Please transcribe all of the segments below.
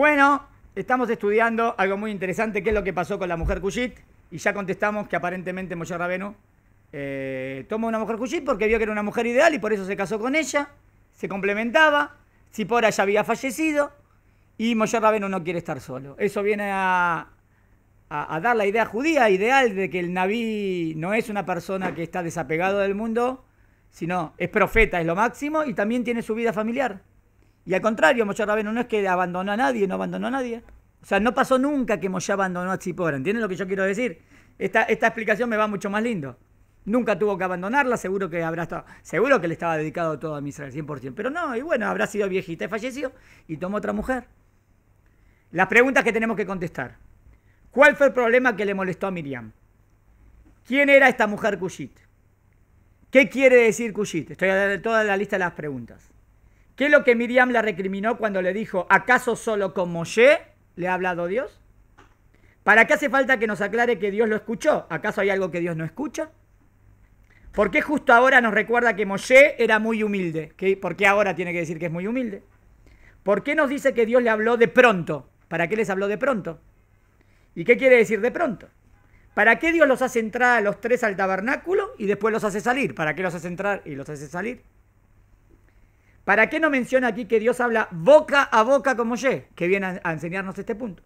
Bueno, estamos estudiando algo muy interesante, que es lo que pasó con la mujer Cushit, y ya contestamos que aparentemente Moshe Rabenu eh, tomó una mujer Cushit porque vio que era una mujer ideal y por eso se casó con ella, se complementaba, por ya había fallecido, y Moshe Rabenu no quiere estar solo. Eso viene a, a, dar la idea judía ideal de que el Naví no es una persona que está desapegado del mundo, sino es profeta, es lo máximo, y también tiene su vida familiar. Y al contrario, Moshe Rabenu no es que abandonó a nadie, no abandonó a nadie. O sea, no pasó nunca que Moshe abandonó a Chipora. ¿Entienden lo que yo quiero decir? Esta, explicación me va mucho más lindo. Nunca tuvo que abandonarla, seguro que seguro que le estaba dedicado todo a Israel, 100%. Pero no, y bueno, habrá sido viejita y falleció y tomó otra mujer. Las preguntas que tenemos que contestar. ¿Cuál fue el problema que le molestó a Miriam? ¿Quién era esta mujer Cushit? ¿Qué quiere decir Cushit? Estoy a toda la lista de las preguntas. ¿Qué es lo que Miriam le recriminó cuando le dijo, ¿acaso solo con Moshe le ha hablado Dios? ¿Para qué hace falta que nos aclare que Dios lo escuchó? ¿Acaso hay algo que Dios no escucha? ¿Por qué justo ahora nos recuerda que Moshe era muy humilde? ¿Por qué ahora tiene que decir que es muy humilde? ¿Por qué nos dice que Dios le habló de pronto? ¿Para qué les habló de pronto? ¿Y qué quiere decir de pronto? ¿Para qué Dios los hace entrar a los tres al tabernáculo y después los hace salir? ¿Para qué los hace entrar y los hace salir? ¿Para qué no menciona aquí que Dios habla boca a boca con Moshe? Que viene a, enseñarnos este punto.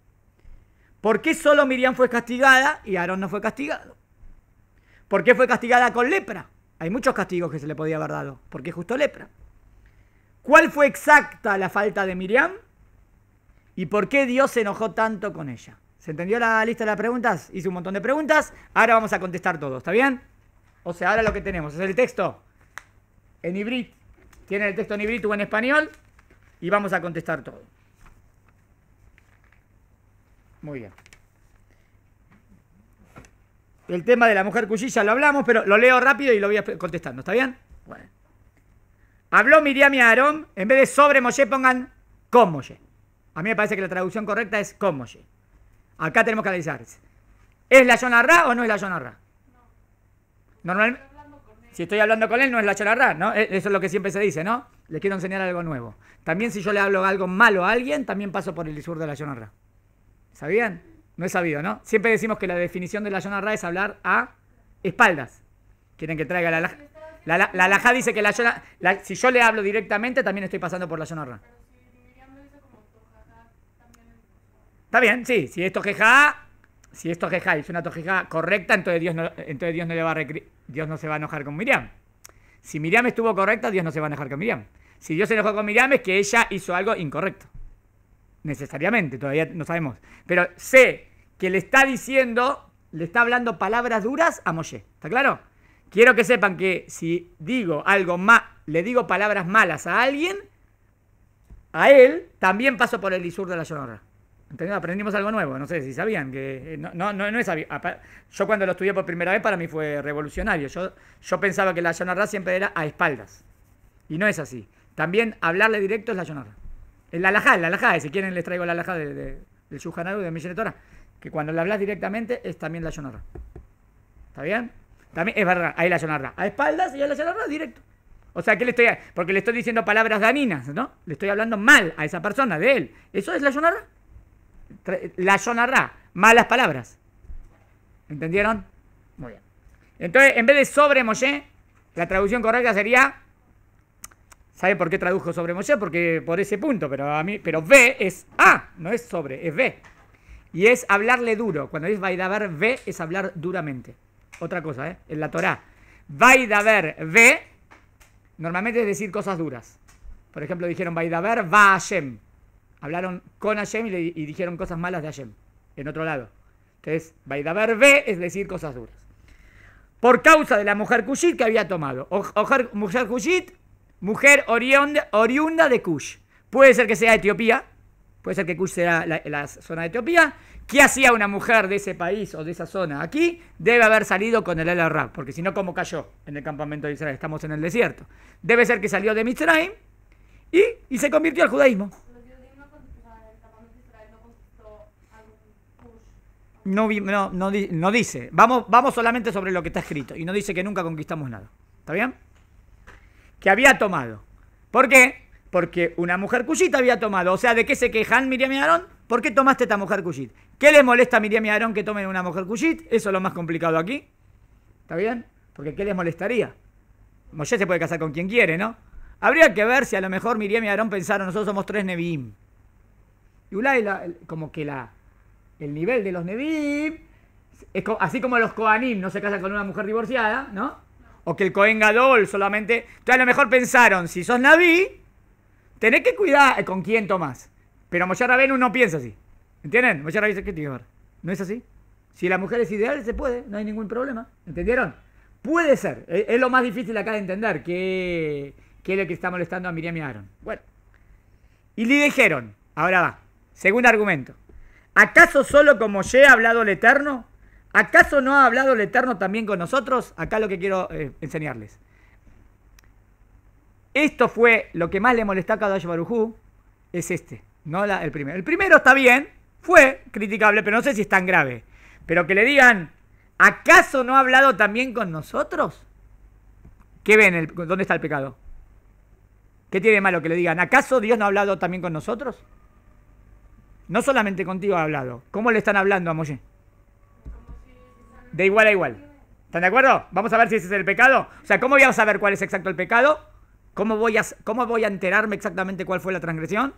¿Por qué solo Miriam fue castigada y Aarón no fue castigado? ¿Por qué fue castigada con lepra? Hay muchos castigos que se le podía haber dado. ¿Por qué justo lepra? ¿Cuál fue exacta la falta de Miriam? ¿Y por qué Dios se enojó tanto con ella? ¿Se entendió la lista de las preguntas? Hice un montón de preguntas. Ahora vamos a contestar todo, ¿está bien? O sea, ahora lo que tenemos es el texto en hibrid tienen el texto en híbrido o en español y vamos a contestar todo. Muy bien. El tema de la mujer cuchilla lo hablamos, pero lo leo rápido y lo voy contestando. ¿Está bien? Bueno. Habló Miriam y Aarón. En vez de sobre Moshe pongan con A mí me parece que la traducción correcta es con Acá tenemos que analizar. ¿Es la Yonarra o no es la Yonarra? No. Normalmente... Si estoy hablando con él, no es la chararra, ¿no? E, eso es lo que siempre se dice, ¿no? Le quiero enseñar algo nuevo. También si yo le hablo algo malo a alguien, también paso por el sur de la chararra. ¿Sabían? No es sabido, ¿no? Siempre decimos que la definición de la chararra es hablar a espaldas. Quieren que traiga la La, la, laja dice que la, si yo le hablo directamente, también estoy pasando por la chararra. Está bien, sí. Si esto queja, si esto queja es una tojeja correcta, entonces Dios no, entonces Dios no le va a Dios no se va a enojar con Miriam. Si Miriam estuvo correcta, Dios no se va a enojar con Miriam. Si Dios se enojó con Miriam es que ella hizo algo incorrecto. Necesariamente, todavía no sabemos. Pero sé que le está diciendo, le está hablando palabras duras a Moshe. ¿Está claro? Quiero que sepan que si digo algo más, le digo palabras malas a alguien, a él también paso por el isur de la llorona. ¿Entendés? Aprendimos algo nuevo, no sé si sabían que... Eh, no, es Yo cuando lo estudié por primera vez para mí fue revolucionario. Yo, yo pensaba que la Yonarra siempre era a espaldas. Y no es así. También hablarle directo es la Yonarra. El alajá, el alajá, si quieren les traigo la alajá de, de, del de Michelle Torah. Que cuando le hablas directamente es también la Yonarra. ¿Está bien? También es verdad, ahí la Yonarra. A espaldas y a la Yonarra directo. O sea, ¿qué le estoy...? Porque le estoy diciendo palabras daninas, ¿no? Le estoy hablando mal a esa persona, de él. Eso es la Yonarra. La sonará, malas palabras. ¿Entendieron? Muy bien. Entonces, en vez de sobre Moshe, la traducción correcta sería. ¿Sabe por qué tradujo sobre Moshe? Porque por ese punto, pero a mí, pero ve es a, no es sobre, es ve. Y es hablarle duro. Cuando dice Vaidaber ve es hablar duramente. Otra cosa, ¿eh? En la Torah. Vaidaber ve normalmente es decir cosas duras. Por ejemplo, dijeron Vaidaber va Hashem hablaron con Hashem y, dijeron cosas malas de Hashem, en otro lado. Entonces, Baidaber B, es decir cosas duras. Por causa de la mujer Kushit que había tomado. mujer Kushit, mujer oriunda, de Kush. Puede ser que sea Etiopía, puede ser que Kush sea la, zona de Etiopía. ¿Qué hacía una mujer de ese país o de esa zona aquí? Debe haber salido con el El porque si no, ¿cómo cayó en el campamento de Israel? Estamos en el desierto. Debe ser que salió de Mitzrayim y se convirtió al judaísmo. no, no, no, dice, vamos, vamos solamente sobre lo que está escrito, y no dice que nunca conquistamos nada. ¿Está bien? Que había tomado. ¿Por qué? Porque una mujer cuyita había tomado. O sea, ¿de qué se quejan Miriam y Aarón? ¿Por qué tomaste esta mujer cuyit? ¿Qué les molesta a Miriam y Aarón que tomen una mujer cuyit? Eso es lo más complicado aquí. ¿Está bien? Porque ¿qué les molestaría? Moshe se puede casar con quien quiere, ¿no? Habría que ver si a lo mejor Miriam y Aarón pensaron, nosotros somos tres Nevi'im. Y Ulay, como que la, el nivel de los nevim, así como los Koanim no se casan con una mujer divorciada, ¿no? O que el Kohen Gadol solamente... Entonces a lo mejor pensaron, si sos Naví, tenés que cuidar eh, con quién tomás. Pero Moshe Rabenu no piensa así. ¿Entienden? Moshe Rabenu dice, que ¿No es así? Si la mujer es ideal, se puede, no hay ningún problema. ¿Entendieron? Puede ser. Eh, es, lo más difícil acá de entender, ¿Qué es lo que está molestando a Miriam y Aaron. Bueno. Y le dijeron, ahora va, segundo argumento. ¿Acaso solo como ya ha hablado el Eterno? ¿Acaso no ha hablado el Eterno también con nosotros? Acá lo que quiero eh, enseñarles. Esto fue lo que más le molestó a Kadosh Barujú, es este, no el primero. El primero está bien, fue criticable, pero no sé si es tan grave. Pero que le digan, ¿acaso no ha hablado también con nosotros? ¿Qué ven? ¿Dónde está el pecado? ¿Qué tiene de malo que le digan? ¿Acaso Dios no ha hablado también con nosotros? No solamente contigo ha hablado. ¿Cómo le están hablando a Moshe? De igual a igual. ¿Están de acuerdo? Vamos a ver si ese es el pecado. O sea, ¿cómo voy a saber cuál es exacto el pecado? ¿Cómo voy a, cómo voy a enterarme exactamente cuál fue la transgresión?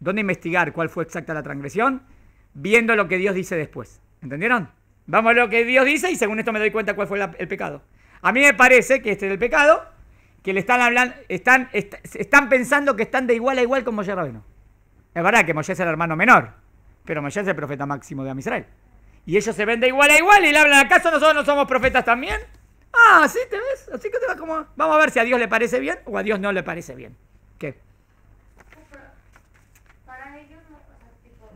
¿Dónde investigar cuál fue exacta la transgresión? Viendo lo que Dios dice después. ¿Entendieron? Vamos a lo que Dios dice y según esto me doy cuenta cuál fue el pecado. A mí me parece que este es el pecado, que le están hablando, están, están pensando que están de igual a igual con Moshe Rabino. Es verdad que Moisés es el hermano menor, pero Moisés es el profeta máximo de Amisrael. Y ellos se ven de igual a igual y le hablan, ¿acaso nosotros no somos profetas también? Ah, sí, te ves. Así que te va como. Vamos a ver si a Dios le parece bien o a Dios no le parece bien. ¿Qué? Para ellos, no, o sea, tipo,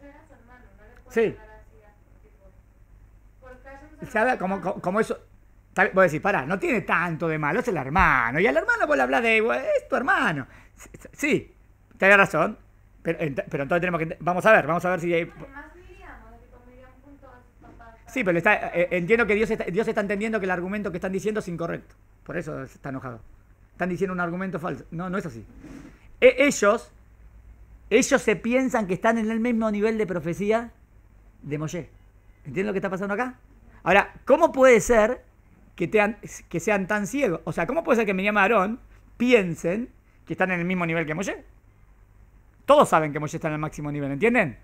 era hermano, no sí. ¿Se Como, como, eso. Voy vos decís, pará, no tiene tanto de malo, es el hermano. Y al hermano vos le hablas de, es tu hermano. Sí, Tenés razón. Pero, entonces tenemos que. Vamos a ver, vamos a ver si hay. Sí, pero está, eh, eh, entiendo que Dios está, Dios está entendiendo que el argumento que están diciendo es incorrecto. Por eso está enojado. Están diciendo un argumento falso. No, no es así. E-, ellos, ellos se piensan que están en el mismo nivel de profecía de Moshe. ¿Entienden lo que está pasando acá? Ahora, ¿cómo puede ser que, que sean tan ciegos? O sea, ¿cómo puede ser que me y Aarón piensen que están en el mismo nivel que Moshe? Todos saben que Moshe está en el máximo nivel, ¿entienden?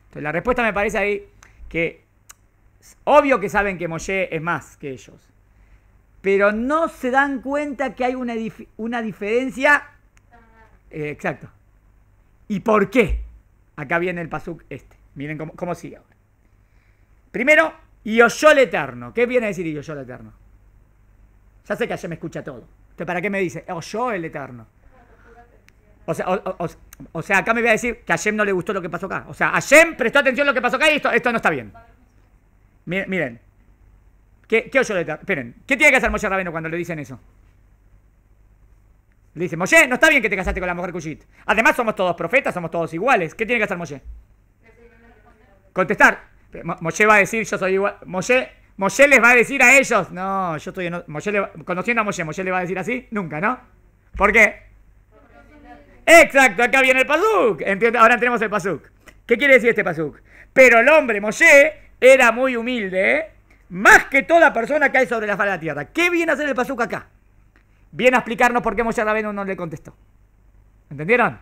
Entonces la respuesta me parece ahí que obvio que saben que Mollet es más que ellos, pero no se dan cuenta que hay una, una diferencia. Eh, exacto. ¿Y por qué? Acá viene el pasuk este. Miren cómo, cómo sigue ahora. Primero, el Eterno. ¿Qué viene a decir el Eterno? Ya sé que ayer me escucha todo. Entonces, ¿para qué me dice? Oyó el Eterno. O sea, o, sea, acá me voy a decir que a no le gustó lo que pasó acá. O sea, Hashem prestó atención lo que pasó acá y esto, esto no está bien. Miren, ¿Qué, qué Esperen, ¿qué tiene que hacer Moshe Rabeno cuando le dicen eso? Le dice, Moshe, no está bien que te casaste con la mujer Kushit. Además, somos todos profetas, somos todos iguales. ¿Qué tiene que hacer Moshe? Contestar. Moshe va a decir, yo soy igual. Moshe, les va a decir a ellos, no, yo estoy en. le, conociendo a Moshe, Moshe le va a decir así, nunca, ¿no? ¿Por qué? Exacto, acá viene el pasuk. Ahora tenemos el pasuk. ¿Qué quiere decir este pasuk? Pero el hombre, Moshe, era muy humilde, ¿eh? más que toda persona que hay sobre la faz de la tierra. ¿Qué viene a hacer el pasuk acá? Viene a explicarnos por qué Moshe Rabenu no le contestó. ¿Entendieron?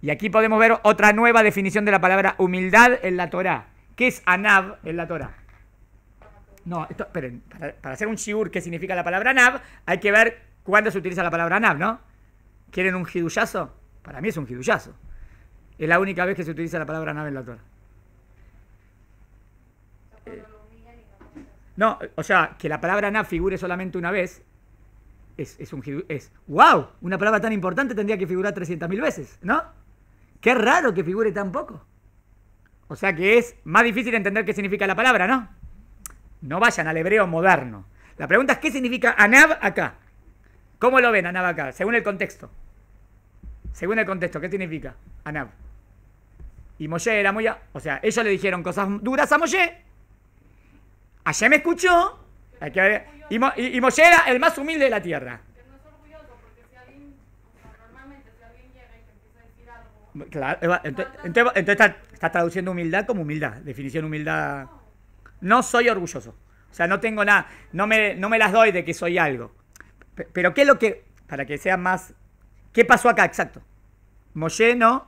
Y aquí podemos ver otra nueva definición de la palabra humildad en la Torah. ¿Qué es anab en la Torah? No, esperen, para, hacer un shiur que significa la palabra anab, hay que ver cuándo se utiliza la palabra anab, ¿no? ¿Quieren un jidullazo? Para mí es un jiduyazo. Es la única vez que se utiliza la palabra nave en la Torah. no, o sea, que la palabra nave figure solamente una vez es, es un es wow, una palabra tan importante tendría que figurar 300.000 veces, ¿no? Qué raro que figure tan poco. O sea que es más difícil entender qué significa la palabra, ¿no? No vayan al hebreo moderno. La pregunta es qué significa Anab acá. ¿Cómo lo ven Anab acá? Según el contexto según el contexto, ¿qué significa? Anab. Y Moshe era muy... O sea, ellos le dijeron cosas duras a Moshe. Allá me escuchó. Y, era el más humilde de la tierra. Claro, entonces, entonces, entonces está, traduciendo humildad como humildad, definición humildad. No soy orgulloso, o sea, no tengo nada, no me, no me las doy de que soy algo. Pero ¿qué es lo que, para que sea más ¿Qué pasó acá? Exacto. Moshe no.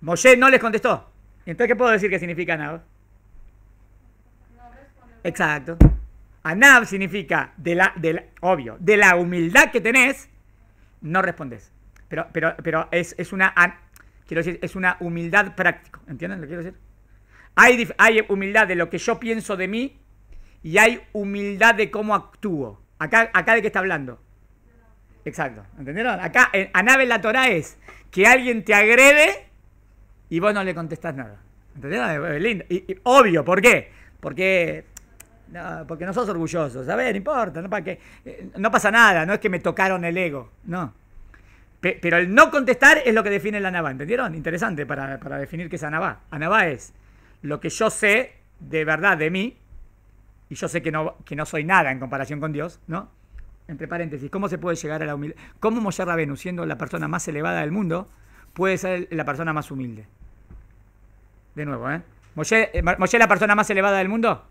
Moshe no les contestó. Entonces, ¿qué puedo decir que significa Anab? Exacto. Anab significa, de la, obvio, de la humildad que tenés, no respondes. Pero, pero, pero es, una, quiero decir, es una humildad práctica. ¿Entienden lo que quiero decir? Hay, humildad de lo que yo pienso de mí y hay humildad de cómo actúo. Acá, acá de qué está hablando. Exacto, ¿entendieron? Acá, en la Torah es que alguien te agrede y vos no le contestás nada. ¿Entendieron? Lindo. Y, obvio, ¿por qué? Porque no, porque no sos orgulloso, a No importa, no, para eh, no pasa nada, no es que me tocaron el ego, no. pero el no contestar es lo que define la Anabá, ¿entendieron? Interesante para, para definir qué es Anabá. Anabá es lo que yo sé de verdad de mí, y yo sé que no, que no soy nada en comparación con Dios, ¿no? entre paréntesis, ¿cómo se puede llegar a la humildad? ¿Cómo Moshe Rabenu, siendo la persona más elevada del mundo, puede ser la persona más humilde? De nuevo, ¿eh? ¿Moshe, eh, la persona más elevada del mundo?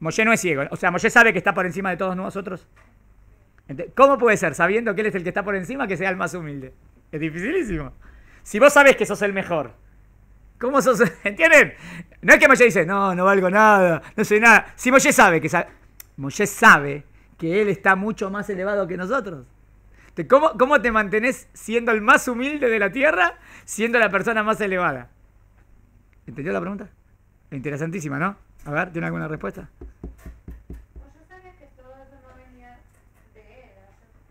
Moshe no es ciego. O sea, Moshe sabe que está por encima de todos nosotros. ¿Cómo puede ser, sabiendo que él es el que está por encima, que sea el más humilde? Es dificilísimo. Si vos sabés que sos el mejor, ¿cómo sos? ¿Entienden? No es que Moshe dice, no, no valgo nada, no soy nada. Si Moshe sabe que sabe. Moshe sabe que él está mucho más elevado que nosotros. ¿Cómo, ¿Cómo te mantenés siendo el más humilde de la tierra, siendo la persona más elevada? ¿Entendió la pregunta? Interesantísima, ¿no? A ver, ¿tiene alguna respuesta? Pues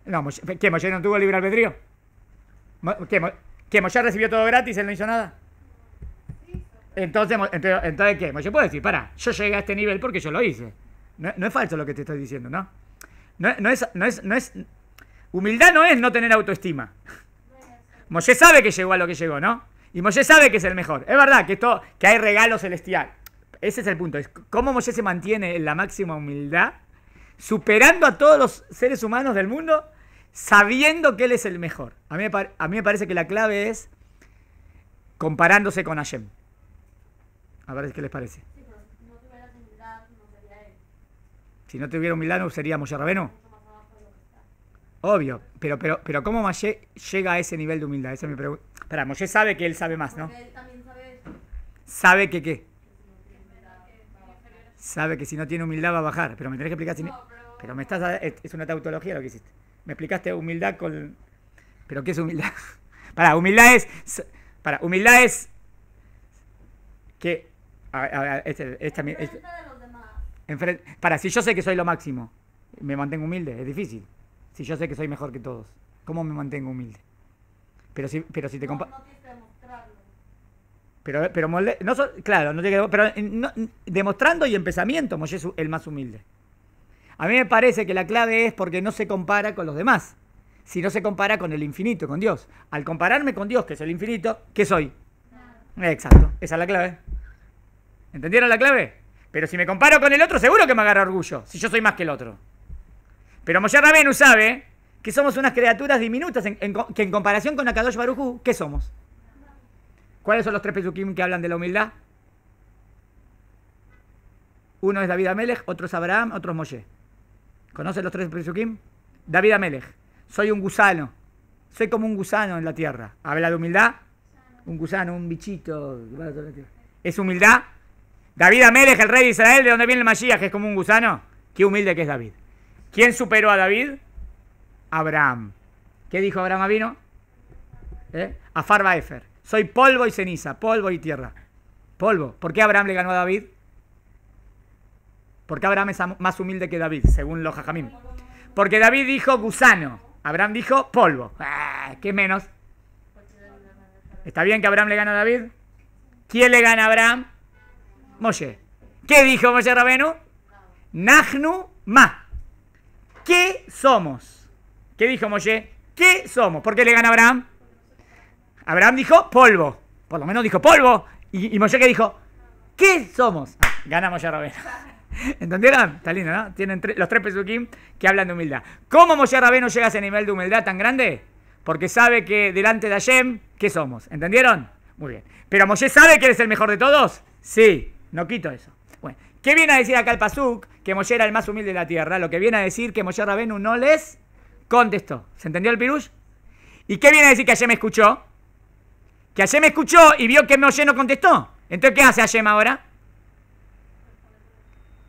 que No, ¿qué? ¿Moshe no tuvo libre albedrío? ¿Qué? ¿Que recibió todo gratis, él no hizo nada? Entonces, entonces, entonces ¿qué? ¿Puedo decir, para, yo llegué a este nivel porque yo lo hice. no es falso lo que te estoy diciendo, ¿no? No, no, es, Humildad no es no tener autoestima. Moshe sabe que llegó a lo que llegó, ¿no? Y Moshe sabe que es el mejor. Es verdad que, esto, que hay regalo celestial. Ese es el punto. Es cómo Moshe se mantiene en la máxima humildad, superando a todos los seres humanos del mundo, sabiendo que él es el mejor. A mí, a mí me parece que la clave es comparándose con Hashem. A ver qué les parece. Si no tuviera humildad, ¿no sería Moshe Obvio, pero, pero, pero ¿cómo Moshe llega a ese nivel de humildad? Esa me pregunta. Espera, sabe que él sabe más, ¿no? sabe. que qué? Sabe que si no tiene humildad va a bajar, pero me tenés que explicar si pero... me estás... Es una tautología lo que hiciste. Me explicaste humildad con... ¿Pero qué es humildad? Para, humildad es... Para, humildad es... Que... A, este, esta, para, si yo sé que soy lo máximo, me mantengo humilde, es difícil. Si yo sé que soy mejor que todos, ¿cómo me mantengo humilde? Pero si, pero si te no, pero, pero molde, no claro, no pero eh, demostrando y en pensamiento, es el más humilde. A mí me parece que la clave es porque no se compara con los demás, si no se compara con el infinito, con Dios. Al compararme con Dios, que es el infinito, ¿qué soy? Exacto, esa es la clave. ¿Entendieron la clave? Pero si me comparo con el otro, seguro que me agarra orgullo, si yo soy más que el otro. Pero Moshe Rabenu sabe que somos unas criaturas diminutas, que en comparación con Akadosh Baruchu, ¿qué somos? ¿Cuáles son los tres pesukim que hablan de la humildad? Uno es David Amelech, otro es Abraham, otro es Moshe. ¿Conocen los tres pesukim? David Amelech, soy un gusano, soy como un gusano en la tierra. Habla de humildad, un gusano, un bichito. Es humildad. David Amelej, el rey de Israel, de donde viene el Mashiach, que es como un gusano. Qué humilde que es David. ¿Quién superó a David? Abraham. ¿Qué dijo Abraham vino ¿Eh? A Efer. Soy polvo y ceniza, polvo y tierra. Polvo. ¿Por qué Abraham le ganó a David? Porque Abraham es más humilde que David, según los Jajamim. Porque David dijo gusano. Abraham dijo polvo. Ah, ¿Qué menos? ¿Está bien que Abraham le gana a David? ¿Quién le gana a Abraham? Moshe. ¿Qué dijo Moshe Rabenu? Nahnu ma. ¿Qué somos? ¿Qué dijo Moshe? ¿Qué somos? ¿Por qué le gana Abraham? Abraham dijo polvo. Por lo menos dijo polvo. Y, Moshe qué dijo, ¿qué somos? Ganamos ah, gana Moshe Rabenu. ¿Entendieron? Está lindo, ¿no? Tienen los tres pesukim que hablan de humildad. ¿Cómo Moshe Rabenu llega a ese nivel de humildad tan grande? Porque sabe que delante de Hashem, ¿qué somos? ¿Entendieron? Muy bien. ¿Pero Moshe sabe que eres el mejor de todos? Sí. No quito eso. Bueno, ¿qué viene a decir acá el Pazuk? Que Moshe era el más humilde de la tierra. Lo que viene a decir que Moshe Rabenu no les contestó. ¿Se entendió el pirush? ¿Y qué viene a decir que ayer me escuchó? Que ayer me escuchó y vio que Moshe no contestó. Entonces, ¿qué hace Hashem ahora?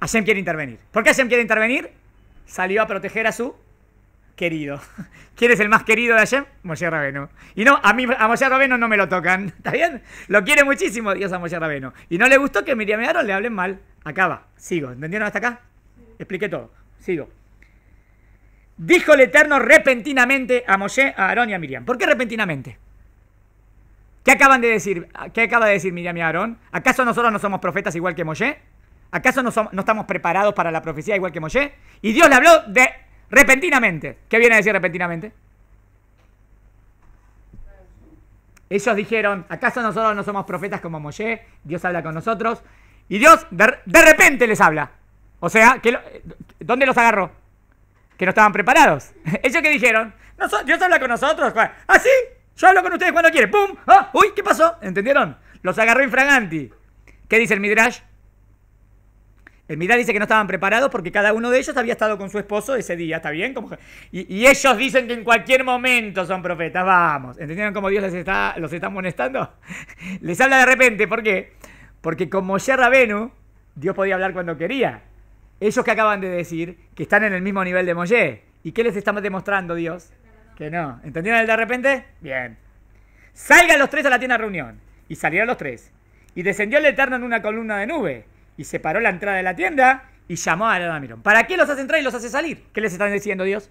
Hashem quiere intervenir. ¿Por qué Hashem quiere intervenir? Salió a proteger a su querido. ¿Quién es el más querido de Hashem? Moshe Rabeno. Y no, a mí a Moshe Rabeno no me lo tocan. ¿Está bien? Lo quiere muchísimo Dios a Moshe Rabeno. Y no le gustó que Miriam y Aaron le hablen mal. Acaba. Sigo. ¿Entendieron hasta acá? Expliqué todo. Sigo. Dijo el Eterno repentinamente a Moshe, a Aarón y a Miriam. ¿Por qué repentinamente? ¿Qué acaban de decir? acaba de decir Miriam y Aarón? ¿Acaso nosotros no somos profetas igual que Moshe? ¿Acaso no estamos preparados para la profecía igual que Moshe? Y Dios le habló de Repentinamente. ¿Qué viene a decir repentinamente? Ellos dijeron, ¿acaso nosotros no somos profetas como Moshe? Dios habla con nosotros. Y Dios de, repente les habla. O sea, eh, ¿dónde los agarró? Que no estaban preparados. ¿Ellos qué dijeron? Dios habla con nosotros. ¿Ah, sí? Yo hablo con ustedes cuando quiere. ¡Pum! ¡Ah! ¡Uy! ¿Qué pasó? ¿Entendieron? Los agarró infraganti. ¿Qué dice el Midrash? El eh, dice que no estaban preparados porque cada uno de ellos había estado con su esposo ese día, ¿está bien? Como, y, ellos dicen que en cualquier momento son profetas, vamos. ¿Entendieron cómo Dios les está, los está molestando? les habla de repente, ¿por qué? Porque con Moshe Rabenu, Dios podía hablar cuando quería. Ellos que acaban de decir que están en el mismo nivel de Moshe. ¿Y qué les está demostrando Dios? Que no. ¿Entendieron el de repente? Bien. Salgan los tres a la tienda reunión. Y salieron los tres. Y descendió el Eterno en una columna de nube y se paró la entrada de la tienda y llamó a la ¿Para qué los hacen entrar y los hace salir? ¿Qué les están diciendo Dios?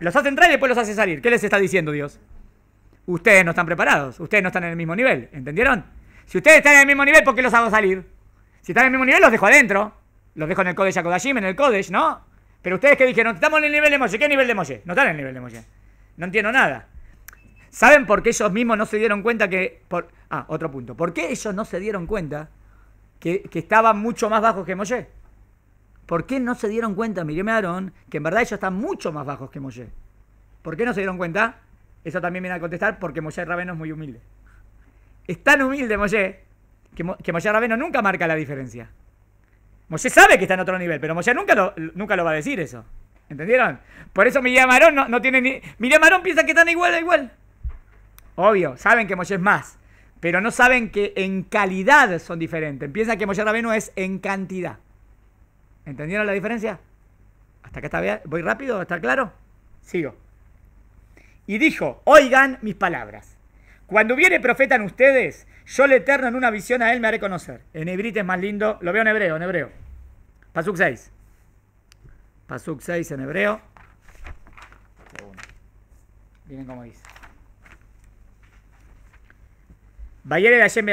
Los hacen entrar y después los hace salir. ¿Qué les está diciendo Dios? Ustedes no están preparados, ustedes no están en el mismo nivel, ¿entendieron? Si ustedes están en el mismo nivel, ¿por qué los hago salir? Si están en el mismo nivel, los dejo adentro. Los dejo en el Kodesh Akodashim, en el Kodesh, ¿no? Pero ustedes que dijeron, estamos en el nivel de Moshe. ¿Qué nivel de Moshe? No están en el nivel de Moshe. No entiendo nada. ¿Saben por qué ellos mismos no se dieron cuenta que por, Ah, otro punto. ¿Por qué ellos no se dieron cuenta que, que estaban mucho más bajos que Moshe? ¿Por qué no se dieron cuenta, Miriam y que en verdad ellos están mucho más bajos que Moshe? ¿Por qué no se dieron cuenta? Eso también viene a contestar porque Moshe Rabeno es muy humilde. Es tan humilde Moshe que, Mo que Rabeno nunca marca la diferencia. Moshe sabe que está en otro nivel, pero Moshe nunca lo, nunca lo va a decir eso. ¿Entendieron? Por eso Miriam Aarón no, no tiene ni... Miriam Aarón piensa que están igual igual. Obvio, saben que Moshe es más pero no saben que en calidad son diferentes. Piensan que Moshe Rabenu es en cantidad. ¿Entendieron la diferencia? ¿Hasta acá está ¿Voy rápido? ¿Está claro? Sigo. Y dijo, oigan mis palabras. Cuando viene profeta en ustedes, yo le Eterno en una visión a él me haré conocer. En hebrita es más lindo, lo veo en hebreo, en hebreo. Pasuk 6. Pasuk 6 en hebreo. Miren cómo dice. Bayere Hashem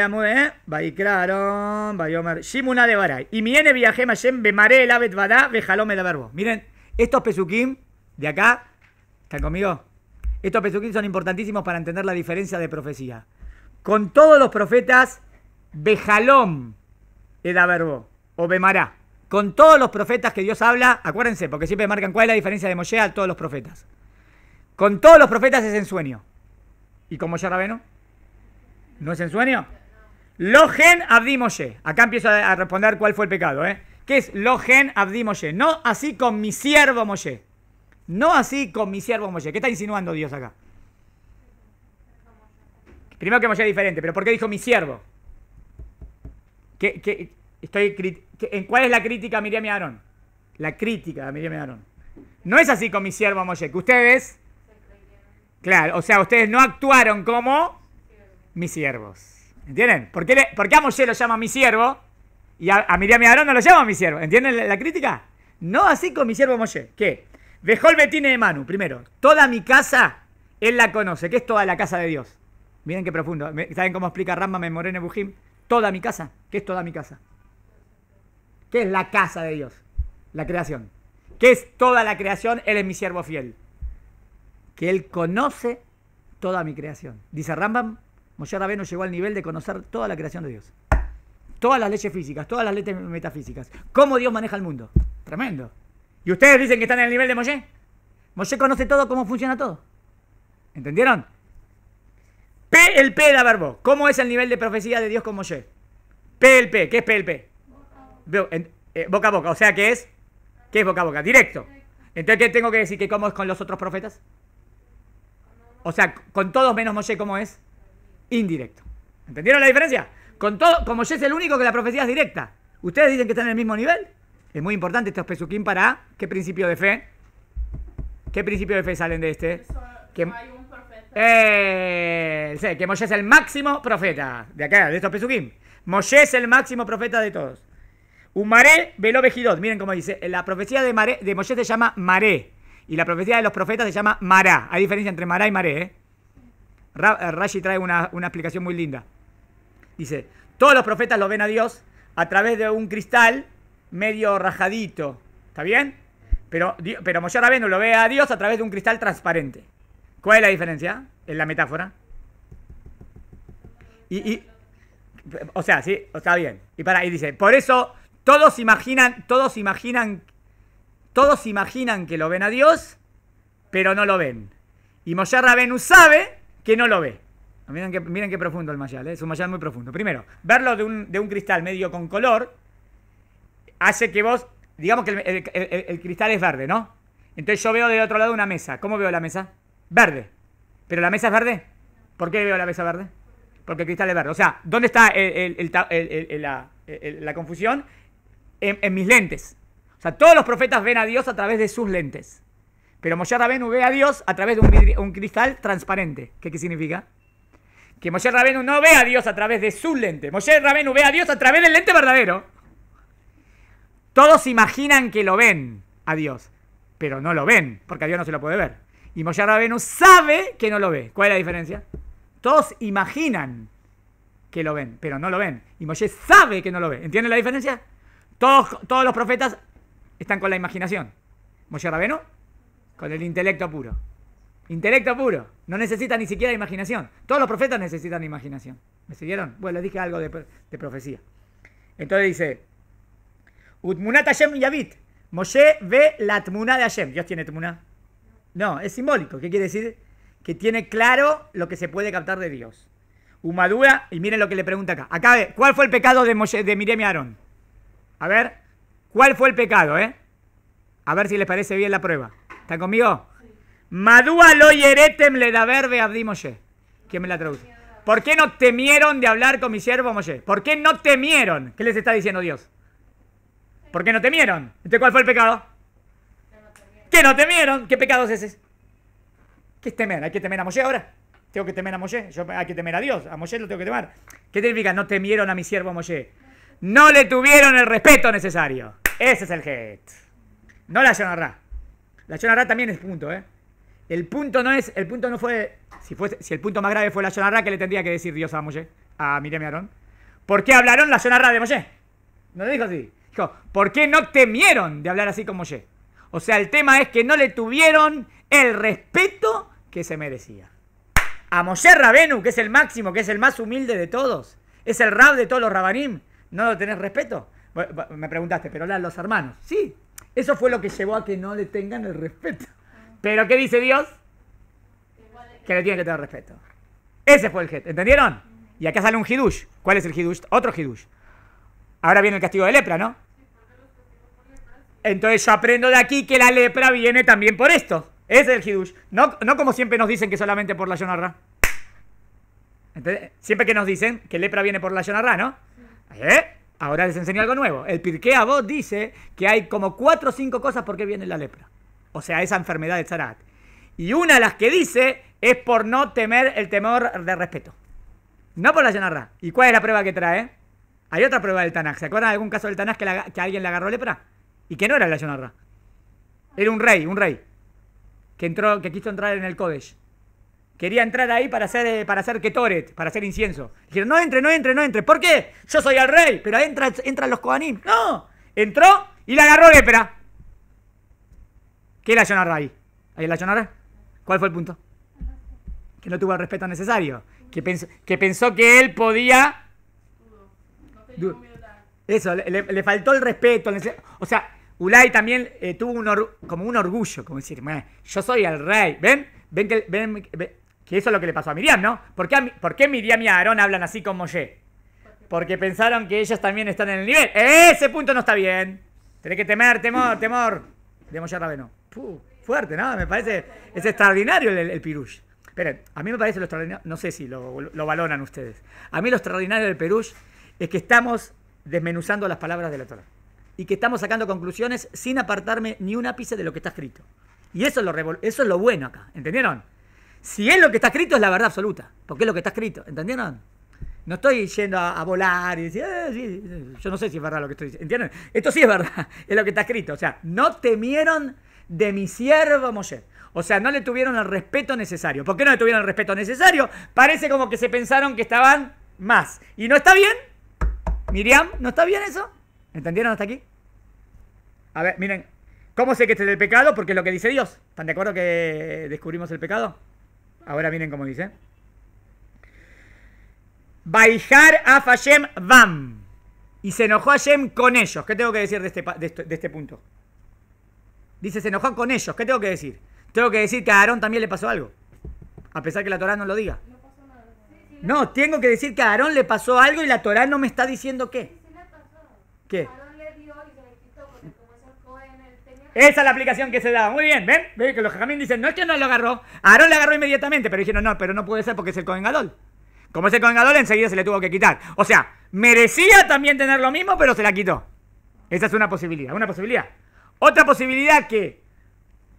Shimuna de Baray. Y miene ma bemaré el el Abet Bejalome de Verbo. Miren, estos pesukim de acá, ¿están conmigo? Estos pesukim son importantísimos para entender la diferencia de profecía. Con todos los profetas, Bejalom el Verbo, o Bemará. Con todos los profetas que Dios habla, acuérdense, porque siempre marcan cuál es la diferencia de Moshe a todos los profetas. Con todos los profetas es en sueño. Y como ya Rabeno, ¿No es sueño? Logen Abdi Moshe. Acá empiezo a responder cuál fue el pecado, ¿eh? ¿Qué es Logen Abdi Moshe? No así con mi siervo Moshe. No así con mi siervo Moshe. ¿Qué está insinuando Dios acá? Primero que Moshe es diferente, pero ¿por qué dijo mi siervo? ¿Qué, ¿En cuál es la crítica a Miriam y Aarón? La crítica a Miriam y Aarón. No es así con mi siervo Moshe, que ustedes... Claro, o sea, ustedes no actuaron como mis siervos. ¿Entienden? ¿Por qué, a Moshe lo llama mi siervo y a, Miriam y Aarón no lo llama mi siervo? ¿Entienden la, crítica? No así con mi siervo Moshe. ¿Qué? el Betine de Manu, primero. Toda mi casa, él la conoce. ¿Qué es toda la casa de Dios? Miren qué profundo. ¿Saben cómo explica Rama Memorene Bujim? Toda mi casa. ¿Qué es toda mi casa? ¿Qué es la casa de Dios? La creación. ¿Qué es toda la creación? Él es mi siervo fiel. Que Él conoce toda mi creación. Dice Rambam, Moshe nos llegó al nivel de conocer toda la creación de Dios. Todas las leyes físicas, todas las leyes metafísicas. Cómo Dios maneja el mundo. Tremendo. ¿Y ustedes dicen que están en el nivel de Moshe? Moshe conoce todo, cómo funciona todo. ¿Entendieron? P, el P da verbo. ¿Cómo es el nivel de profecía de Dios con Moshe? P, el P. ¿Qué es P, el P? Eh, boca a boca. O sea, ¿qué es? ¿Qué es boca a boca? Directo. Entonces, ¿qué tengo que decir? ¿Que cómo es con los otros profetas? O sea, con todos menos Moshe, ¿cómo es? indirecto. ¿Entendieron la diferencia? Con todo, como yo es el único que la profecía es directa. ¿Ustedes dicen que están en el mismo nivel? Es muy importante estos pesuquín para qué principio de fe. ¿Qué principio de fe salen de este? que, eh, que Moshe es el máximo profeta de acá, de estos pesuquín. Moshe es el máximo profeta de todos. Umaré velo vejidot. Miren cómo dice. La profecía de, Maré, de se llama Maré. Y la profecía de los profetas se llama Mará. Hay diferencia entre Mará y Maré, ¿eh? Rashi eh, trae una, una explicación muy linda. Dice, todos los profetas lo ven a Dios a través de un cristal medio rajadito. ¿Está bien? Pero, pero Moshe Rabenu lo ve a Dios a través de un cristal transparente. ¿Cuál es la diferencia? En la metáfora. o sea, sí, está bien. Y para, y dice, por eso todos imaginan, todos imaginan, todos imaginan que lo ven a Dios, pero no lo ven. Y Moshe Rabenu sabe que no lo ve. Miren qué, qué profundo el mayal, ¿eh? es un mayal muy profundo. Primero, verlo de un, cristal medio con color hace que vos, digamos que el, cristal es verde, ¿no? Entonces yo veo del otro lado una mesa. ¿Cómo veo la mesa? Verde. ¿Pero la mesa es verde? ¿Por qué veo la mesa verde? Porque el cristal es verde. O sea, ¿dónde está la, la, confusión? En, en mis lentes. O sea, todos los profetas ven a Dios a través de sus lentes. Pero Moshe Rabenu ve a Dios a través de un, cristal transparente. ¿Qué, significa? Que Moshe Rabenu no ve a Dios a través de su lente. Moshe Rabenu ve a Dios a través del lente verdadero. Todos imaginan que lo ven a Dios, pero no lo ven, porque a Dios no se lo puede ver. Y Moshe Rabenu sabe que no lo ve. ¿Cuál es la diferencia? Todos imaginan que lo ven, pero no lo ven. Y Moshe sabe que no lo ve. ¿Entienden la diferencia? Todos, todos los profetas están con la imaginación. Moshe Rabenu con el intelecto puro. Intelecto puro. No necesita ni siquiera imaginación. Todos los profetas necesitan imaginación. ¿Me siguieron? Bueno, les dije algo de, profecía. Entonces dice, Utmunat Hashem Yavit. Moshe ve la tmuna de Hashem. ¿Dios tiene tmuna? No, es simbólico. ¿Qué quiere decir? Que tiene claro lo que se puede captar de Dios. Humadura, y miren lo que le pregunta acá. Acá, ¿cuál fue el pecado de, Miriam y Aarón? A ver, ¿cuál fue el pecado, eh? A ver si les parece bien la prueba. ¿Están conmigo? Madúa lo le da verbe Abdi ¿Quién me la traduce? ¿Por qué no temieron de hablar con mi siervo Moshe? ¿Por qué no temieron? ¿Qué les está diciendo Dios? ¿Por qué no temieron? Entonces, ¿cuál fue el pecado? ¿Qué no temieron. ¿Qué pecado es ese? ¿Qué es temer? ¿Hay que temer a Moshe ahora? Tengo que temer a Moshe. hay que temer a Dios. A Moshe lo tengo que temer. ¿Qué significa? No temieron a mi siervo Moshe. No le tuvieron el respeto necesario. Ese es el jet. No la llenará. La Yonarra también es punto, ¿eh? El punto no es, el punto no fue, si, si el punto más grave fue la Yonarra, ¿qué le tendría que decir Dios a Moshe? A Miriam y Aarón. ¿Por qué hablaron la Yonarra de Moshe? No le dijo así. Dijo, ¿por qué no temieron de hablar así con Moshe? O sea, el tema es que no le tuvieron el respeto que se merecía. A Moshe Rabenu, que es el máximo, que es el más humilde de todos, es el rab de todos los rabanim, no lo tenés respeto me preguntaste, pero los hermanos. Sí, eso fue lo que llevó a que no le tengan el respeto. Pero ¿qué dice Dios? Que le tienen que tener respeto. Ese fue el jet, ¿entendieron? Y acá sale un hidush. ¿Cuál es el hidush? Otro hidush. Ahora viene el castigo de lepra, ¿no? Entonces yo aprendo de aquí que la lepra viene también por esto. Ese es el hidush. No, como siempre nos dicen que solamente por la llanarra. Siempre que nos dicen que lepra viene por la yonarra, ¿no? ¿Eh? Ahora les enseño algo nuevo. El Pirkei Avot dice que hay como cuatro o cinco cosas por qué viene la lepra. O sea, esa enfermedad de Zarat. Y una de las que dice es por no temer el temor de respeto. No por la llanarra. ¿Y cuál es la prueba que trae? Hay otra prueba del Tanaj. ¿Se acuerdan de algún caso del Tanaj que, la, que alguien le agarró lepra? Y que no era la llanarra. Era un rey, un rey. Que, entró, que quiso entrar en el Kodesh. Quería entrar ahí para hacer, eh, para hacer ketoret, para hacer incienso. Dijeron, no entre, no entre, no entre. ¿Por qué? Yo soy el rey, pero entra, entran los coanim. No, entró y la agarró Espera. ¿Qué era Yonar ahí? ¿Hay la ¿Cuál fue el punto? Que no tuvo el respeto necesario. Que pensó que, él podía... Eso, le, faltó el respeto. O sea, Ulay también eh, tuvo un como un orgullo, como decir, yo soy el rey. ¿Ven? ¿Ven que, que eso es lo que le pasó a Miriam, ¿no? ¿Por qué, ¿por qué Miriam y Aarón hablan así con Moshe? Porque pensaron que ellas también están en el nivel. Ese punto no está bien. Tenés que temer, temor, temor. De Moshe Rabeno. fuerte, ¿no? Me parece. Es extraordinario el, el pirush. Esperen, a mí me parece lo extraordinario. No sé si lo, valoran ustedes. A mí lo extraordinario del pirush es que estamos desmenuzando las palabras de la Torah. Y que estamos sacando conclusiones sin apartarme ni un ápice de lo que está escrito. Y eso es lo, eso es lo bueno acá. ¿Entendieron? Si es lo que está escrito, es la verdad absoluta, porque es lo que está escrito, ¿entendieron? No estoy yendo a, volar y decir, eh, yo no sé si es verdad lo que estoy diciendo, ¿entienden? Esto sí es verdad, es lo que está escrito, o sea, no temieron de mi siervo Moshe. O sea, no le tuvieron el respeto necesario. ¿Por qué no le tuvieron el respeto necesario? Parece como que se pensaron que estaban más. ¿Y no está bien? Miriam, ¿no está bien eso? ¿Entendieron hasta aquí? A ver, miren, ¿cómo sé que este es el pecado? Porque es lo que dice Dios. ¿Están de acuerdo que descubrimos el pecado? Ahora miren cómo dice. Bajar a Fashem Bam. Y se enojó Hashem con ellos. ¿Qué tengo que decir de este, de, este, punto? Dice, se enojó con ellos. ¿Qué tengo que decir? Tengo que decir que a Aarón también le pasó algo. A pesar que la Torah no lo diga. No, tengo que decir que a Aarón le pasó algo y la Torah no me está diciendo qué. ¿Qué? Esa es la aplicación que se da. Muy bien, ven, ven que los jajamín dicen, no es que no lo agarró. Aarón le agarró inmediatamente, pero dijeron, no, pero no puede ser porque es el con Como es el congadol, enseguida se le tuvo que quitar. O sea, merecía también tener lo mismo, pero se la quitó. Esa es una posibilidad, una posibilidad. Otra posibilidad que,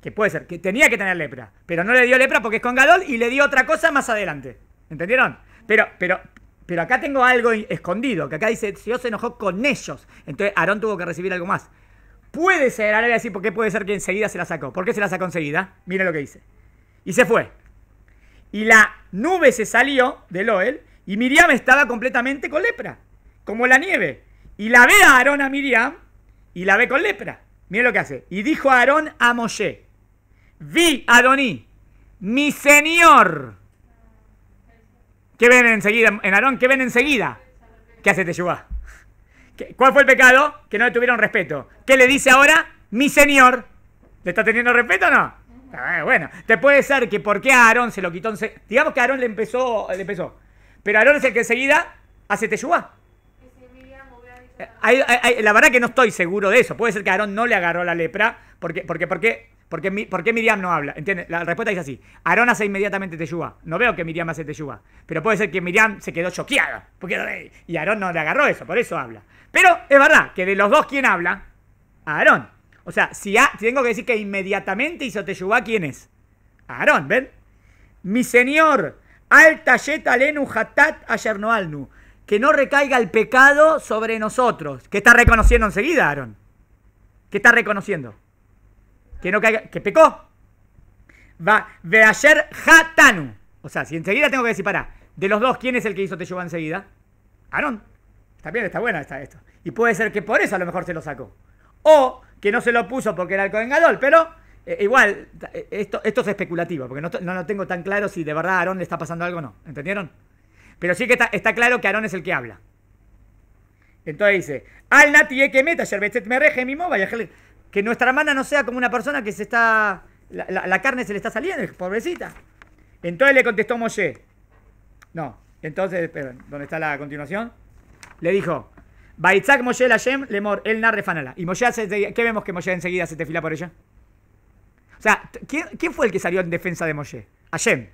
que puede ser, que tenía que tener lepra, pero no le dio lepra porque es congadol y le dio otra cosa más adelante. ¿Entendieron? Pero, pero, pero acá tengo algo escondido, que acá dice, Dios se enojó con ellos. Entonces Aarón tuvo que recibir algo más. Puede ser, ahora voy a decir por qué puede ser que enseguida se la sacó. ¿Por qué se la sacó enseguida? Mira lo que dice. Y se fue. Y la nube se salió de Loel y Miriam estaba completamente con lepra, como la nieve. Y la ve a Aarón a Miriam y la ve con lepra. Mira lo que hace. Y dijo Aarón a Moshe, vi a Adoní, mi señor. ¿Qué ven enseguida en Aarón? ¿Qué ven enseguida? ¿Qué hace Teshuvah? ¿Cuál fue el pecado? Que no le tuvieron respeto. ¿Qué le dice ahora? Mi señor. ¿Le está teniendo respeto o no? Ah, bueno, te puede ser que porque a Aarón se lo quitó. Digamos que Aarón le empezó, le empezó. Pero Aarón es el que enseguida hace teyúa eh, la verdad que no estoy seguro de eso. Puede ser que Aarón no le agarró la lepra. Porque, porque, porque, Miriam no habla. La respuesta es así. Aarón hace inmediatamente teyúa No veo que Miriam hace teyúa Pero puede ser que Miriam se quedó choqueada. Porque, y Aarón no le agarró eso. Por eso habla. Pero es verdad que de los dos, ¿quién habla? Aarón. O sea, si, tengo que decir que inmediatamente hizo Teyubá, ¿quién es? Aarón, ¿ven? Mi señor, al tayet alenu hatat ayer no Que no recaiga el pecado sobre nosotros. ¿Qué está reconociendo enseguida, Aarón. ¿Qué está reconociendo. Que no Que pecó. Va, ve ayer hatanu. O sea, si enseguida tengo que decir, para, de los dos, ¿quién es el que hizo Teyubá enseguida? Aarón. Está bien, está buena esto. Y puede ser que por eso a lo mejor se lo sacó. O que no se lo puso porque era el covengador. pero eh, igual, eh, esto, es especulativo, porque no, no, tengo tan claro si de verdad a Aarón le está pasando algo o no. ¿Entendieron? Pero sí que está, claro que Aarón es el que habla. Entonces dice, al nati e que meta, que nuestra hermana no sea como una persona que se está, la, carne se le está saliendo, pobrecita. Entonces le contestó Moshe. No, entonces, ¿dónde está la continuación? le dijo, Baitzak Moshe le Lemor El Narrefanala. Y Moshe hace, ¿qué vemos que Moshe enseguida se te fila por ella? O sea, ¿quién, fue el que salió en defensa de Moshe? Hashem.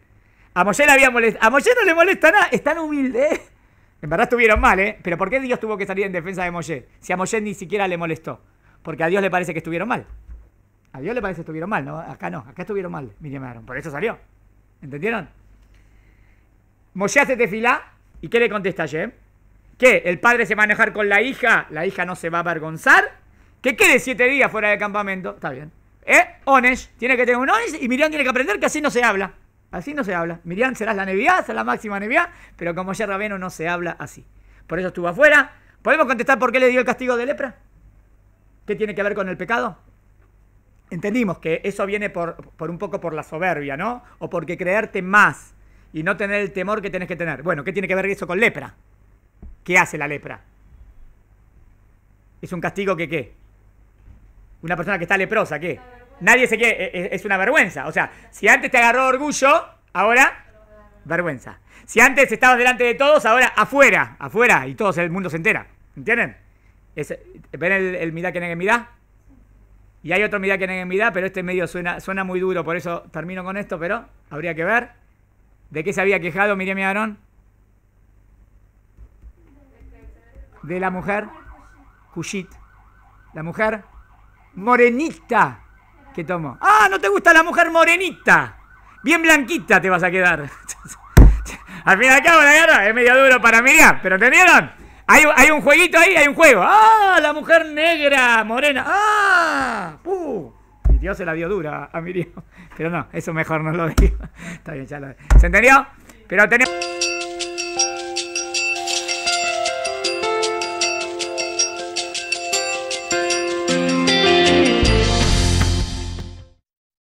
A Moshe había molestado. A Moshe no le molesta nada, es tan humilde. ¿eh? En verdad estuvieron mal, ¿eh? Pero ¿por qué Dios tuvo que salir en defensa de Moshe? Si a Moshe ni siquiera le molestó. Porque a Dios le parece que estuvieron mal. A Dios le parece que estuvieron mal, ¿no? Acá no, acá estuvieron mal, me Aaron. Por eso salió. ¿Entendieron? Moshe hace fila. ¿Y qué le contesta Hashem? ¿Qué? ¿El padre se va a manejar con la hija? ¿La hija no se va a avergonzar? Que quede siete días fuera del campamento. Está bien. ¿Eh? Onesh. Tiene que tener un onesh y Miriam tiene que aprender que así no se habla. Así no se habla. Miriam serás la nevidad, serás la máxima nevía, pero como ya Rabeno no se habla así. Por eso estuvo afuera. ¿Podemos contestar por qué le dio el castigo de lepra? ¿Qué tiene que ver con el pecado? Entendimos que eso viene por, por un poco por la soberbia, ¿no? O porque creerte más y no tener el temor que tenés que tener. Bueno, ¿qué tiene que ver eso con lepra? ¿Qué hace la lepra? Es un castigo que qué? Una persona que está leprosa, ¿qué? Nadie se quiere, e, e, es una vergüenza. O sea, si antes te agarró orgullo, ahora vergüenza. Si antes estabas delante de todos, ahora afuera, afuera, y todo el mundo se entera. ¿Entienden? ¿Ven el, mira en que Midá? Y hay otro mira que Midá, pero este medio suena, suena muy duro, por eso termino con esto, pero habría que ver. ¿De qué se había quejado Miriam y Aarón? de la mujer Cushit, la mujer morenita que tomó. Ah, no te gusta la mujer morenita. Bien blanquita te vas a quedar. al fin y al cabo la guerra es medio duro para mirar, pero ¿entendieron? Hay, un jueguito ahí, hay un juego. Ah, la mujer negra, morena. Ah, ¡Puh! Dios se la dio dura a Miriam. Pero no, eso mejor no lo digo. Está bien, ya ¿Se entendió? Pero tenemos...